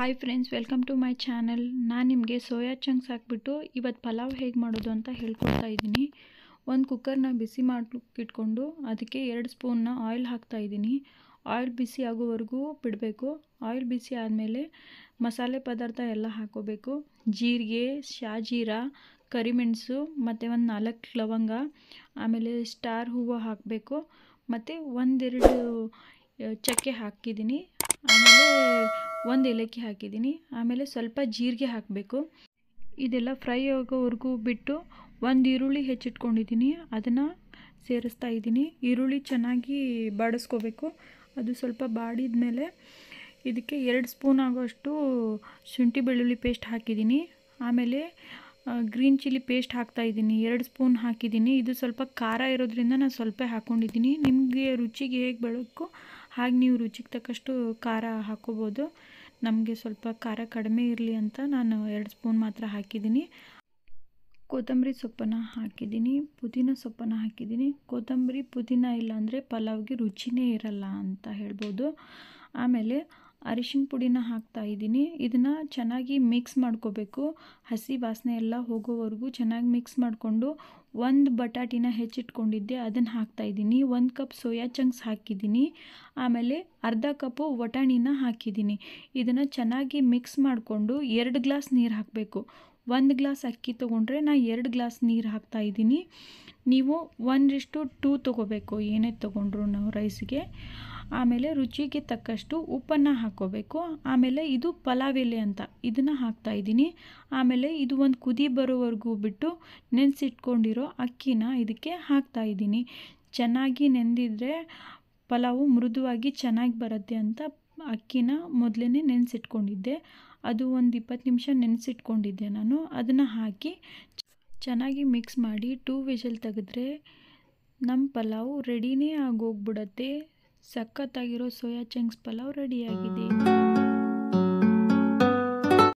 hi friends welcome to my channel ನಾನು ನಿಮಗೆ soya chunks ಹಾಕ್ಬಿಟ್ಟು ಇವತ್ತು ಪಲಾವ್ ಹೇಗೆ ಮಾಡೋದು ಅಂತ ಹೇಳ್ಕೊಳ್ತಾ ಇದ್ದೀನಿ ಒಂದು ಕುಕ್ಕರ್ನ ಬಿಸಿ ಮಾಡಿಟ್ಕೊಂಡು ಅದಕ್ಕೆ ಎರಡು ಸ್ಪೂನ್ನ ಆಯಿಲ್ ಹಾಕ್ತಾ ಇದ್ದೀನಿ ಆಯಿಲ್ ಬಿಸಿ ಆಗೋವರೆಗೂ ಬಿಡಬೇಕು ಆಯಿಲ್ ಬಿಸಿ ಆದಮೇಲೆ ಮಸಾಲೆ ಪದಾರ್ಥ ಎಲ್ಲ ಹಾಕೋಬೇಕು ಜೀರಿಗೆ ಶಾಜೀರಾ ಕರಿಮೆಣಸು ಮತ್ತು ಒಂದು ನಾಲ್ಕು ಲವಂಗ ಆಮೇಲೆ ಸ್ಟಾರ್ ಹೂವು ಹಾಕಬೇಕು ಮತ್ತು ಒಂದೆರಡು ಚಕ್ಕೆ ಹಾಕಿದ್ದೀನಿ ಆಮೇಲೆ ಒಂದು ಏಲಕ್ಕಿ ಹಾಕಿದ್ದೀನಿ ಆಮೇಲೆ ಸ್ವಲ್ಪ ಜೀರಿಗೆ ಹಾಕಬೇಕು ಇದೆಲ್ಲ ಫ್ರೈ ಆಗೋವರೆಗೂ ಬಿಟ್ಟು ಒಂದು ಈರುಳ್ಳಿ ಹೆಚ್ಚಿಟ್ಕೊಂಡಿದ್ದೀನಿ ಅದನ್ನು ಸೇರಿಸ್ತಾ ಇದ್ದೀನಿ ಈರುಳ್ಳಿ ಚೆನ್ನಾಗಿ ಬಾಡಿಸ್ಕೋಬೇಕು ಅದು ಸ್ವಲ್ಪ ಬಾಡಿದ ಮೇಲೆ ಇದಕ್ಕೆ ಎರಡು ಸ್ಪೂನ್ ಆಗೋಷ್ಟು ಶುಂಠಿ ಬೆಳ್ಳುಳ್ಳಿ ಪೇಸ್ಟ್ ಹಾಕಿದ್ದೀನಿ ಆಮೇಲೆ ಗ್ರೀನ್ ಚಿಲ್ಲಿ ಪೇಸ್ಟ್ ಹಾಕ್ತಾ ಇದ್ದೀನಿ ಎರಡು ಸ್ಪೂನ್ ಹಾಕಿದ್ದೀನಿ ಇದು ಸ್ವಲ್ಪ ಖಾರ ಇರೋದ್ರಿಂದ ನಾನು ಸ್ವಲ್ಪ ಹಾಕ್ಕೊಂಡಿದ್ದೀನಿ ನಿಮಗೆ ರುಚಿಗೆ ಹೇಗೆ ಬೆಳಕು ಹಾಗೆ ನೀವು ರುಚಿಗೆ ತಕ್ಕಷ್ಟು ಖಾರ ಹಾಕೋಬೋದು ನಮಗೆ ಸ್ವಲ್ಪ ಖಾರ ಕಡಿಮೆ ಇರಲಿ ಅಂತ ನಾನು ಎರಡು ಸ್ಪೂನ್ ಮಾತ್ರ ಹಾಕಿದ್ದೀನಿ ಕೊತ್ತಂಬರಿ ಸೊಪ್ಪನ್ನು ಹಾಕಿದ್ದೀನಿ ಪುದೀನ ಸೊಪ್ಪನ್ನು ಹಾಕಿದ್ದೀನಿ ಕೊತ್ತಂಬರಿ ಪುದೀನ ಇಲ್ಲಾಂದರೆ ಪಲಾವ್ಗೆ ರುಚಿನೇ ಇರಲ್ಲ ಅಂತ ಹೇಳ್ಬೋದು ಆಮೇಲೆ ಅರಿಶಿನ ಪುಡಿನ ಹಾಕ್ತಾ ಇದ್ದೀನಿ ಇದನ್ನು ಚೆನ್ನಾಗಿ ಮಿಕ್ಸ್ ಮಾಡ್ಕೋಬೇಕು ಹಸಿ ವಾಸನೆ ಎಲ್ಲ ಹೋಗೋವರೆಗೂ ಚೆನ್ನಾಗಿ ಮಿಕ್ಸ್ ಮಾಡಿಕೊಂಡು ಒಂದು ಬಟಾಟಿನ ಹೆಚ್ಚಿಟ್ಕೊಂಡಿದ್ದೆ ಅದನ್ನು ಇದ್ದೀನಿ ಒಂದು ಕಪ್ ಸೋಯಾ ಚಂಕ್ಸ್ ಹಾಕಿದ್ದೀನಿ ಆಮೇಲೆ ಅರ್ಧ ಕಪ್ಪು ವಟಾಣಿನ ಹಾಕಿದ್ದೀನಿ ಇದನ್ನು ಚೆನ್ನಾಗಿ ಮಿಕ್ಸ್ ಮಾಡಿಕೊಂಡು ಎರಡು ಗ್ಲಾಸ್ ನೀರು ಹಾಕಬೇಕು ಒಂದು ಗ್ಲಾಸ್ ಅಕ್ಕಿ ತೊಗೊಂಡ್ರೆ ನಾ ಎರಡು ಗ್ಲಾಸ್ ನೀರು ಹಾಕ್ತಾ ಇದ್ದೀನಿ ನೀವು ಒಂದಿಷ್ಟು ಟೂ ತೊಗೋಬೇಕು ಏನೇ ತೊಗೊಂಡ್ರು ನಾವು ರೈಸ್ಗೆ ಆಮೇಲೆ ರುಚಿಗೆ ತಕ್ಕಷ್ಟು ಉಪ್ಪನ್ನು ಹಾಕ್ಕೋಬೇಕು ಆಮೇಲೆ ಇದು ಪಲಾವ್ ಎಲೆ ಅಂತ ಇದನ್ನು ಹಾಕ್ತಾ ಇದ್ದೀನಿ ಆಮೇಲೆ ಇದು ಒಂದು ಕುದಿ ಬರೋವರೆಗೂ ಬಿಟ್ಟು ನೆನೆಸಿಟ್ಕೊಂಡಿರೋ ಅಕ್ಕಿನ ಇದಕ್ಕೆ ಹಾಕ್ತಾ ಇದ್ದೀನಿ ಚೆನ್ನಾಗಿ ನೆಂದಿದ್ರೆ ಪಲಾವು ಮೃದುವಾಗಿ ಚೆನ್ನಾಗಿ ಬರುತ್ತೆ ಅಂತ ಅಕ್ಕಿನ ಮೊದಲೇ ನೆನೆಸಿಟ್ಕೊಂಡಿದ್ದೆ ಅದು ಒಂದು ಇಪ್ಪತ್ತು ನಿಮಿಷ ನೆನೆಸಿಟ್ಕೊಂಡಿದ್ದೆ ನಾನು ಅದನ್ನು ಹಾಕಿ ಚೆನ್ನಾಗಿ ಮಿಕ್ಸ್ ಮಾಡಿ ಟೂ ವಿಷಲ್ ತೆಗೆದ್ರೆ ನಮ್ಮ ಪಲಾವ್ ರೆಡಿನೇ ಆಗೋಗ್ಬಿಡತ್ತೆ ಸಖತ್ತಾಗಿರೋ ಸೋಯಾ ಚಂಕ್ಸ್ ಪಲಾವ್ ರೆಡಿಯಾಗಿದೆ